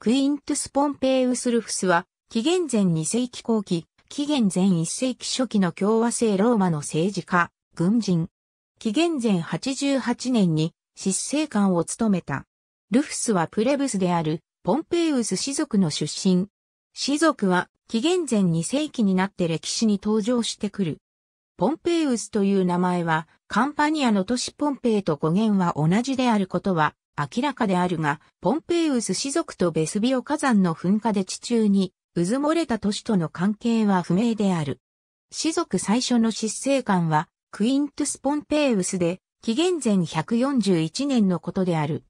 クイントゥス・ポンペイウス・ルフスは、紀元前2世紀後期、紀元前1世紀初期の共和制ローマの政治家、軍人。紀元前88年に執政官を務めた。ルフスはプレブスであるポンペイウス氏族の出身。氏族は紀元前2世紀になって歴史に登場してくる。ポンペイウスという名前はカンパニアの都市ポンペイと語源は同じであることは明らかであるが、ポンペイウス氏族とベスビオ火山の噴火で地中に、渦漏れた都市との関係は不明である。氏族最初の執政官は、クイントゥス・ポンペイウスで、紀元前141年のことである。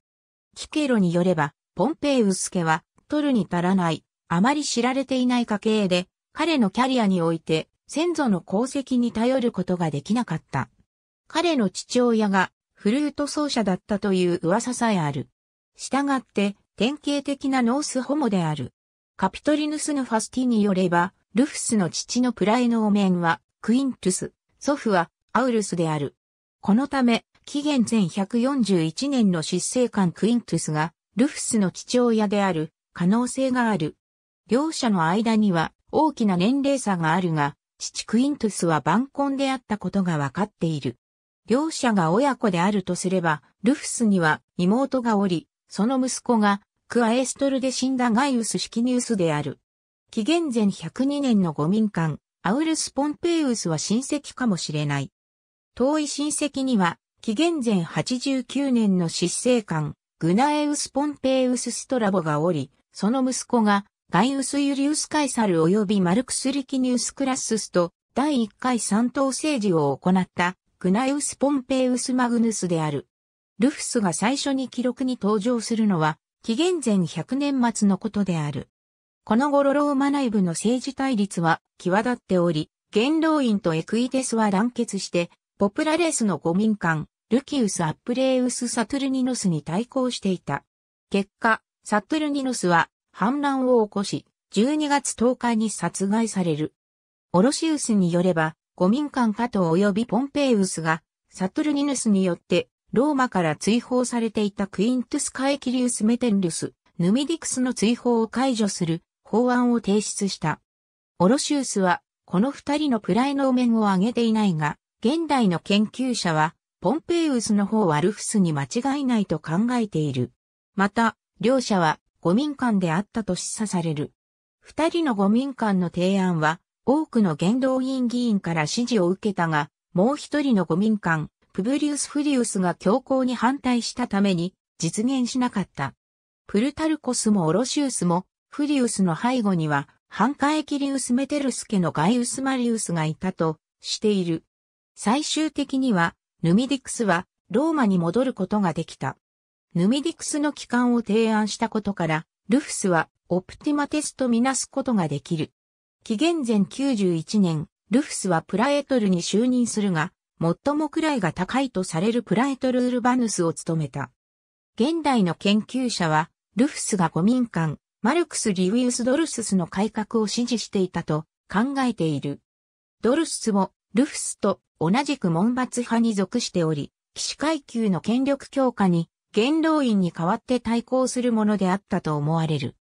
キケロによれば、ポンペイウス家は、取るに足らない、あまり知られていない家系で、彼のキャリアにおいて、先祖の功績に頼ることができなかった。彼の父親がフルート奏者だったという噂さえある。従って、典型的なノースホモである。カピトリヌスのファスティによれば、ルフスの父のプライノーメンは、クイントゥス、祖父は、アウルスである。このため、紀元前141年の執政官クイントゥスが、ルフスの父親である、可能性がある。両者の間には、大きな年齢差があるが、父クイントゥスは晩婚であったことがわかっている。両者が親子であるとすれば、ルフスには妹がおり、その息子がクアエストルで死んだガイウス・シキニウスである。紀元前102年の五民間、アウルス・ポンペイウスは親戚かもしれない。遠い親戚には、紀元前89年の執政官、グナエウス・ポンペイウス・ストラボがおり、その息子が、ガイウス・ユリウス・カイサル及びマルクス・リキニウス・クラッススと、第1回三島政治を行ったグナイウス・ポンペイウス・マグヌスである。ルフスが最初に記録に登場するのは、紀元前100年末のことである。この頃ローマ内部の政治対立は際立っており、元老院とエクイテスは団結して、ポプラレースの五民間、ルキウス・アップレウス・サトゥルニノスに対抗していた。結果、サトゥルニノスは反乱を起こし、12月10日に殺害される。オロシウスによれば、五民間加藤及びポンペイウスが、サトルニヌスによって、ローマから追放されていたクイントゥス・カエキリウス・メテンルス、ヌミディクスの追放を解除する法案を提出した。オロシウスは、この二人のプライノメ面を挙げていないが、現代の研究者は、ポンペイウスの方はルフスに間違いないと考えている。また、両者は、五民間であったと示唆される。二人の五民間の提案は、多くの元老院議員から支持を受けたが、もう一人の五民間、プブリウス・フリウスが強硬に反対したために実現しなかった。プルタルコスもオロシウスも、フリウスの背後には、ンカエキリウス・メテルス家のガイウス・マリウスがいたとしている。最終的には、ヌミディクスはローマに戻ることができた。ヌミディクスの帰還を提案したことから、ルフスはオプティマテスとみなすことができる。紀元前91年、ルフスはプラエトルに就任するが、最も位が高いとされるプラエトル・ウルバヌスを務めた。現代の研究者は、ルフスが古民間、マルクス・リウィウス・ドルススの改革を支持していたと考えている。ドルスも、ルフスと同じく門罰派に属しており、騎士階級の権力強化に、元老院に代わって対抗するものであったと思われる。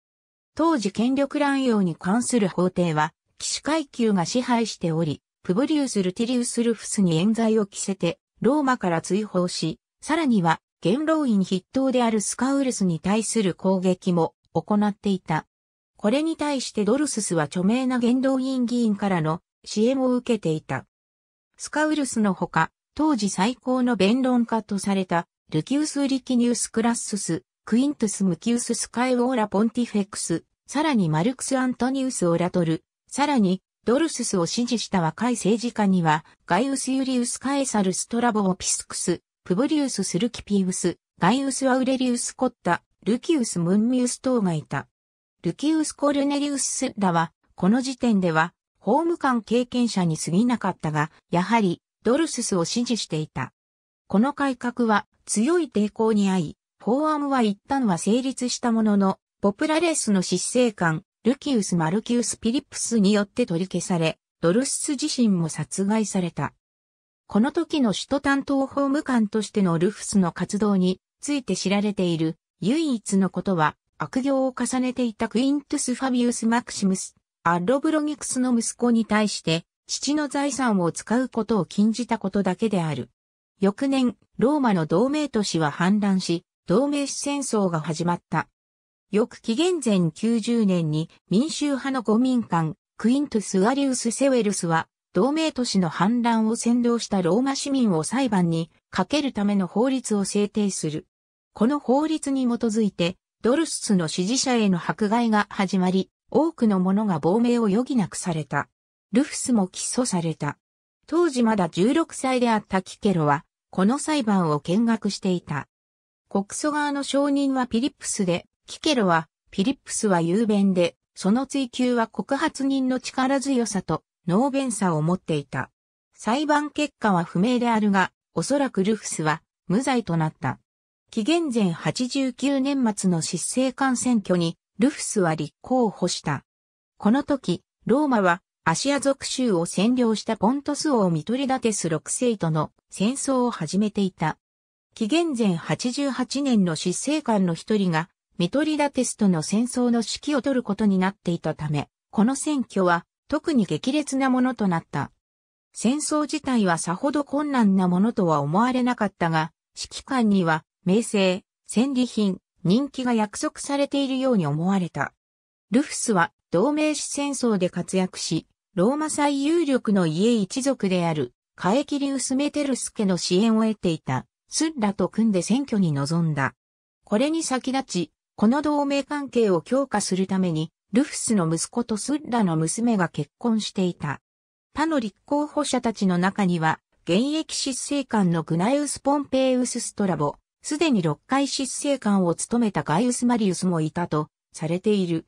当時権力乱用に関する法廷は、騎士階級が支配しており、プブリウス・ルティリウス・ルフスに冤罪を着せて、ローマから追放し、さらには、元老院筆頭であるスカウルスに対する攻撃も行っていた。これに対してドルススは著名な元老院議員からの支援を受けていた。スカウルスのほか、当時最高の弁論家とされた、ルキウス・リキニウス・クラッスス、クイントス・ムキウス・スカイウォーラ・ポンティフェクス、さらにマルクス・アントニウス・オラトル、さらにドルススを支持した若い政治家には、ガイウス・ユリウス・カエサル・ストラボ・オピスクス、プブリウス・スルキピウス、ガイウス・アウレリウス・コッタ、ルキウス・ムンミウス等がいた。ルキウス・コルネリウスらは、この時点では、法務官経験者に過ぎなかったが、やはり、ドルススを支持していた。この改革は、強い抵抗に遭い、法案は一旦は成立したものの、ポプラレスの執政官、ルキウス・マルキウス・ピリップスによって取り消され、ドルス自身も殺害された。この時の首都担当法務官としてのルフスの活動について知られている唯一のことは悪行を重ねていたクイントゥス・ファビウス・マクシムス、アッロブロニクスの息子に対して父の財産を使うことを禁じたことだけである。翌年、ローマの同盟都市は反乱し、同盟主戦争が始まった。翌紀元前90年に民衆派の五民官、クイントス・アリウス・セウェルスは、同盟都市の反乱を先動したローマ市民を裁判にかけるための法律を制定する。この法律に基づいて、ドルスの支持者への迫害が始まり、多くの者が亡命を余儀なくされた。ルフスも起訴された。当時まだ16歳であったキケロは、この裁判を見学していた。国訴側の証人はピリップスで、キケロは、ピリップスは雄弁で、その追求は告発人の力強さと、能弁さを持っていた。裁判結果は不明であるが、おそらくルフスは、無罪となった。紀元前89年末の失政官選挙に、ルフスは立候補した。この時、ローマは、アシア属州を占領したポントス王ミトリダテス6世との戦争を始めていた。紀元前88年の執政官の一人が、ミトリダテスとの戦争の指揮を取ることになっていたため、この選挙は特に激烈なものとなった。戦争自体はさほど困難なものとは思われなかったが、指揮官には名声、戦利品、人気が約束されているように思われた。ルフスは同盟史戦争で活躍し、ローマ最有力の家一族であるカエキリウス・メテルス家の支援を得ていた。スッラと組んで選挙に臨んだ。これに先立ち、この同盟関係を強化するために、ルフスの息子とスッラの娘が結婚していた。他の立候補者たちの中には、現役執政官のグナイウス・ポンペイウス・ストラボ、すでに6回執政官を務めたガイウス・マリウスもいたとされている。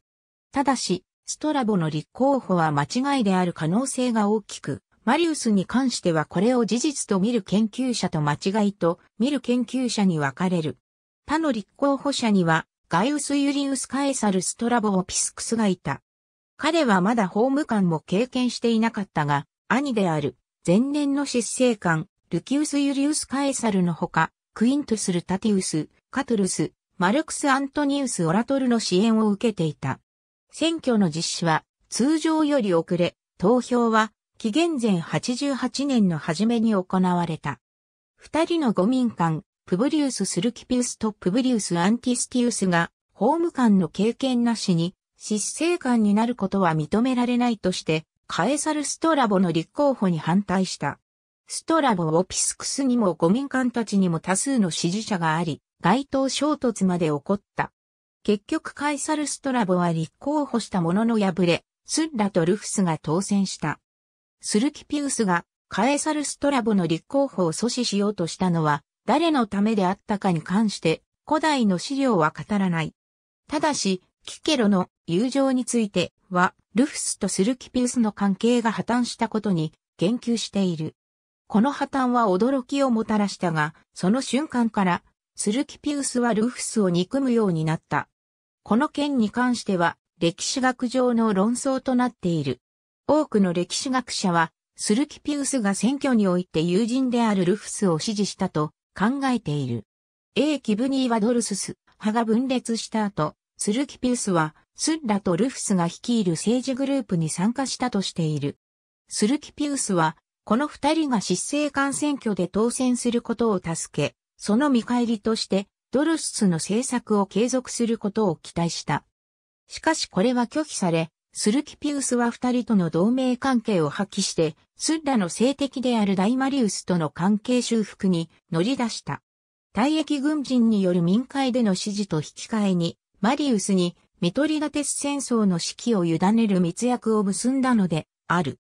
ただし、ストラボの立候補は間違いである可能性が大きく、マリウスに関してはこれを事実と見る研究者と間違いと見る研究者に分かれる。他の立候補者にはガイウス・ユリウス・カエサル・ストラボオピスクスがいた。彼はまだ法務官も経験していなかったが、兄である前年の執政官、ルキウス・ユリウス・カエサルのほか、クイントス・ルタティウス、カトルス、マルクス・アントニウス・オラトルの支援を受けていた。選挙の実施は通常より遅れ、投票は紀元前88年の初めに行われた。二人の五民間、プブリウス・スルキピウスとプブリウス・アンティスティウスが、法務官の経験なしに、失政官になることは認められないとして、カエサル・ストラボの立候補に反対した。ストラボ・オピスクスにも五民間たちにも多数の支持者があり、街頭衝突まで起こった。結局カエサル・ストラボは立候補したものの敗れ、スッラとルフスが当選した。スルキピウスがカエサルストラボの立候補を阻止しようとしたのは誰のためであったかに関して古代の資料は語らない。ただし、キケロの友情については、ルフスとスルキピウスの関係が破綻したことに言及している。この破綻は驚きをもたらしたが、その瞬間から、スルキピウスはルフスを憎むようになった。この件に関しては、歴史学上の論争となっている。多くの歴史学者は、スルキピウスが選挙において友人であるルフスを支持したと考えている。A キブニーはドルスス派が分裂した後、スルキピウスはスッラとルフスが率いる政治グループに参加したとしている。スルキピウスは、この二人が執政官選挙で当選することを助け、その見返りとして、ドルススの政策を継続することを期待した。しかしこれは拒否され、スルキピウスは二人との同盟関係を破棄して、スッラの政敵である大マリウスとの関係修復に乗り出した。退役軍人による民会での支持と引き換えに、マリウスにミトリガテス戦争の指揮を委ねる密約を結んだので、ある。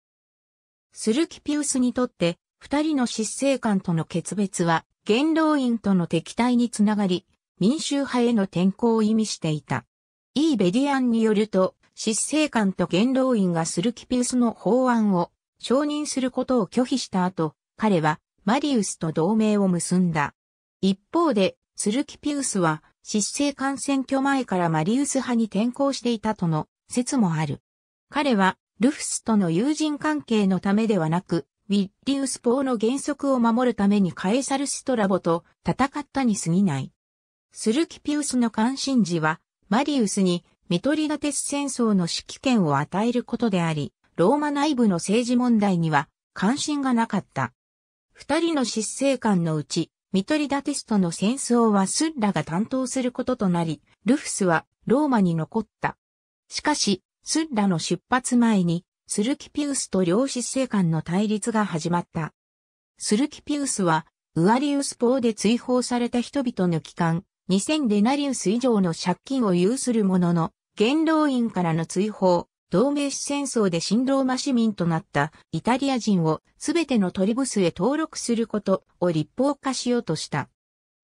スルキピウスにとって、二人の執政官との決別は、元老院との敵対につながり、民衆派への転向を意味していた。イーベディアンによると、執政官と元老院がスルキピウスの法案を承認することを拒否した後、彼はマリウスと同盟を結んだ。一方で、スルキピウスは、執政官選挙前からマリウス派に転向していたとの説もある。彼は、ルフスとの友人関係のためではなく、ウィッリウス法の原則を守るためにカエサルストラボと戦ったに過ぎない。スルキピウスの関心事は、マリウスにミトリダテス戦争の指揮権を与えることであり、ローマ内部の政治問題には関心がなかった。二人の執政官のうち、ミトリダテスとの戦争はスッラが担当することとなり、ルフスはローマに残った。しかし、スッラの出発前に、スルキピウスと両失政官の対立が始まった。スルキピウスは、ウアリウス法で追放された人々の帰還、2000デナリウス以上の借金を有するものの、元老院からの追放、同盟史戦争で新ローマ市民となったイタリア人をすべてのトリブスへ登録することを立法化しようとした。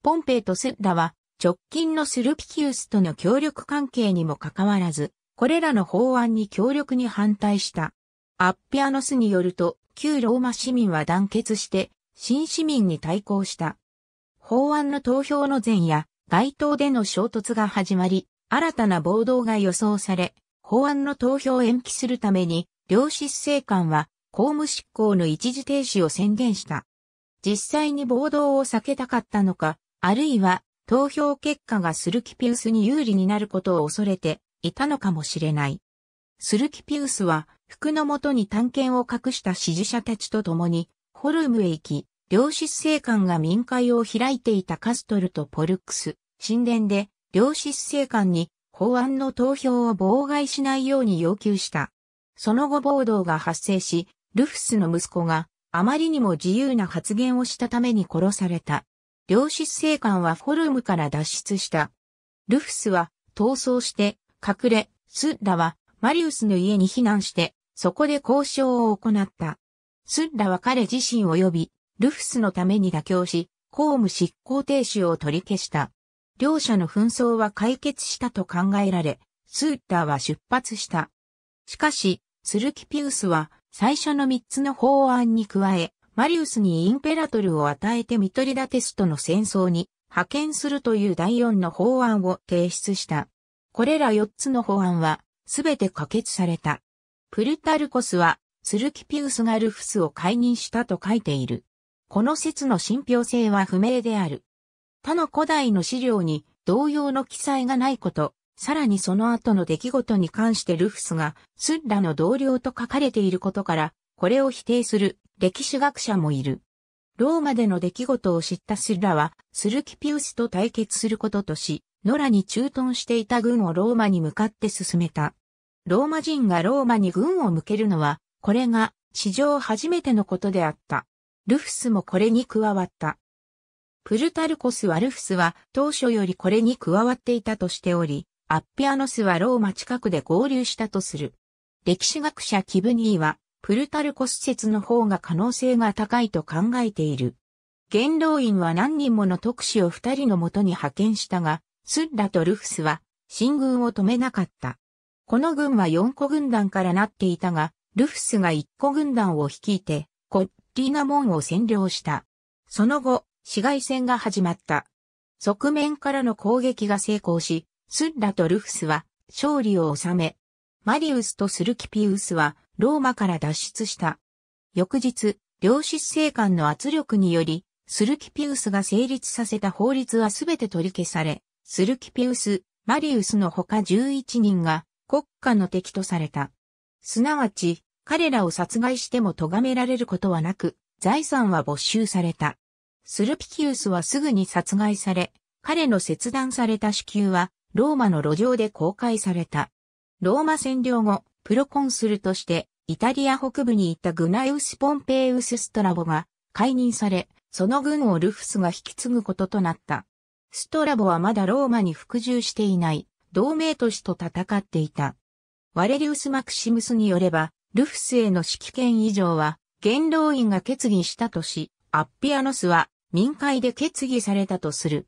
ポンペイとセッダは直近のスルピキウスとの協力関係にもかかわらず、これらの法案に強力に反対した。アッピアノスによると、旧ローマ市民は団結して、新市民に対抗した。法案の投票の前夜、街頭での衝突が始まり、新たな暴動が予想され、法案の投票を延期するために、両執政官は公務執行の一時停止を宣言した。実際に暴動を避けたかったのか、あるいは投票結果がスルキピウスに有利になることを恐れていたのかもしれない。スルキピウスは服のもとに探検を隠した支持者たちと共にホルムへ行き、両執政官が民会を開いていたカストルとポルクス、神殿で両子生政官に法案の投票を妨害しないように要求した。その後暴動が発生し、ルフスの息子があまりにも自由な発言をしたために殺された。両子生政官はフォルムから脱出した。ルフスは逃走して隠れ、スッラはマリウスの家に避難して、そこで交渉を行った。スッラは彼自身及び、ルフスのために妥協し、公務執行停止を取り消した。両者の紛争は解決したと考えられ、スーターは出発した。しかし、スルキピウスは最初の3つの法案に加え、マリウスにインペラトルを与えてミトリダテスとの戦争に派遣するという第4の法案を提出した。これら4つの法案はすべて可決された。プルタルコスはスルキピウスがルフスを解任したと書いている。この説の信憑性は不明である。他の古代の資料に同様の記載がないこと、さらにその後の出来事に関してルフスがスッラの同僚と書かれていることから、これを否定する歴史学者もいる。ローマでの出来事を知ったスッラは、スルキピウスと対決することとし、野良に駐屯していた軍をローマに向かって進めた。ローマ人がローマに軍を向けるのは、これが史上初めてのことであった。ルフスもこれに加わった。プルタルコス・ワルフスは当初よりこれに加わっていたとしており、アッピアノスはローマ近くで合流したとする。歴史学者キブニーは、プルタルコス説の方が可能性が高いと考えている。元老院は何人もの特使を二人のもとに派遣したが、スッラとルフスは進軍を止めなかった。この軍は四個軍団からなっていたが、ルフスが一個軍団を率いて、コッリーナ門を占領した。その後、市街戦が始まった。側面からの攻撃が成功し、スッラとルフスは勝利を収め、マリウスとスルキピウスはローマから脱出した。翌日、両子政官の圧力により、スルキピウスが成立させた法律は全て取り消され、スルキピウス、マリウスの他11人が国家の敵とされた。すなわち、彼らを殺害しても咎められることはなく、財産は没収された。スルピキウスはすぐに殺害され、彼の切断された子宮はローマの路上で公開された。ローマ占領後、プロコンスルとしてイタリア北部にいたグナイウス・ポンペイウス・ストラボが解任され、その軍をルフスが引き継ぐこととなった。ストラボはまだローマに服従していない同盟都市と戦っていた。ワレリウス・マクシムスによれば、ルフスへの指揮権以上は元老院が決議したとし、アッピアノスは民会で決議されたとする。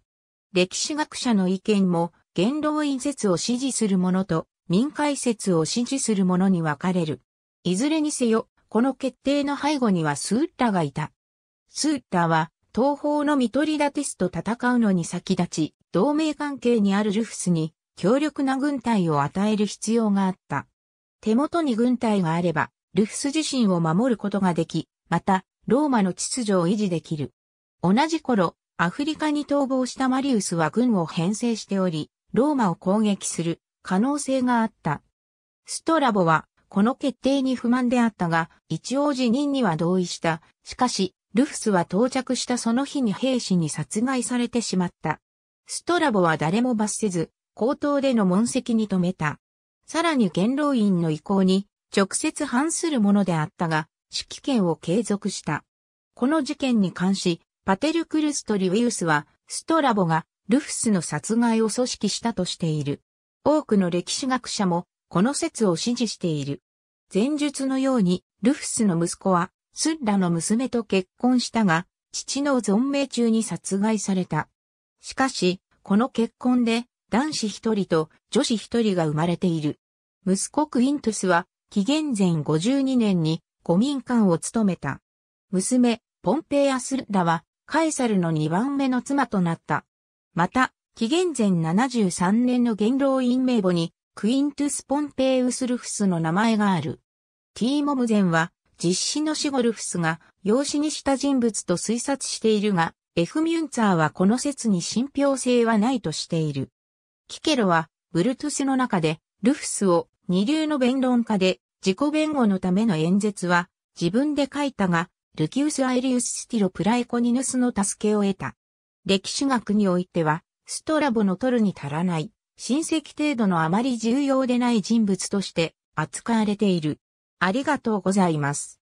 歴史学者の意見も、元老院説を支持するものと、民会説を支持するものに分かれる。いずれにせよ、この決定の背後にはスーッラがいた。スーッラは、東方のミトリダテスと戦うのに先立ち、同盟関係にあるルフスに、強力な軍隊を与える必要があった。手元に軍隊があれば、ルフス自身を守ることができ、また、ローマの秩序を維持できる。同じ頃、アフリカに逃亡したマリウスは軍を編成しており、ローマを攻撃する可能性があった。ストラボは、この決定に不満であったが、一応辞任には同意した。しかし、ルフスは到着したその日に兵士に殺害されてしまった。ストラボは誰も罰せず、口頭での問責に止めた。さらに元老院の意向に直接反するものであったが、指揮権を継続した。この事件に関し、パテルクルストリウイウスは、ストラボがルフスの殺害を組織したとしている。多くの歴史学者も、この説を支持している。前述のように、ルフスの息子は、スッラの娘と結婚したが、父の存命中に殺害された。しかし、この結婚で、男子一人と女子一人が生まれている。息子クイントスは、紀元前52年に、古民間を務めた。娘、ポンペイアスッラは、カエサルの2番目の妻となった。また、紀元前73年の元老院名簿に、クイントゥス・ポンペイウス・ルフスの名前がある。ティーモムゼンは、実施のシゴルフスが養子にした人物と推察しているが、エフ・ミュンツァーはこの説に信憑性はないとしている。キケロは、ブルトゥスの中で、ルフスを二流の弁論家で、自己弁護のための演説は、自分で書いたが、ルキウス・アイリウス・スティロ・プライコニヌスの助けを得た。歴史学においては、ストラボの取るに足らない、親戚程度のあまり重要でない人物として扱われている。ありがとうございます。